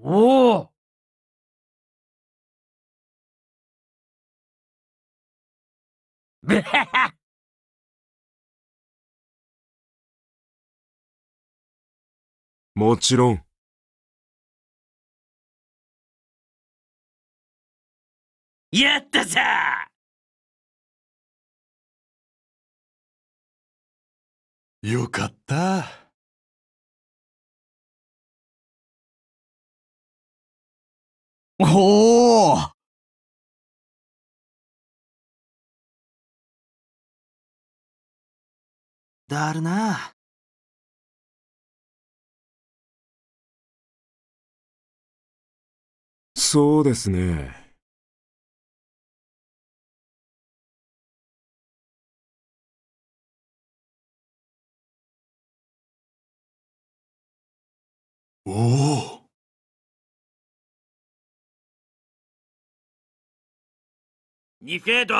おお もちろん。やったぞよかった。おおだるな。そうですね。你セード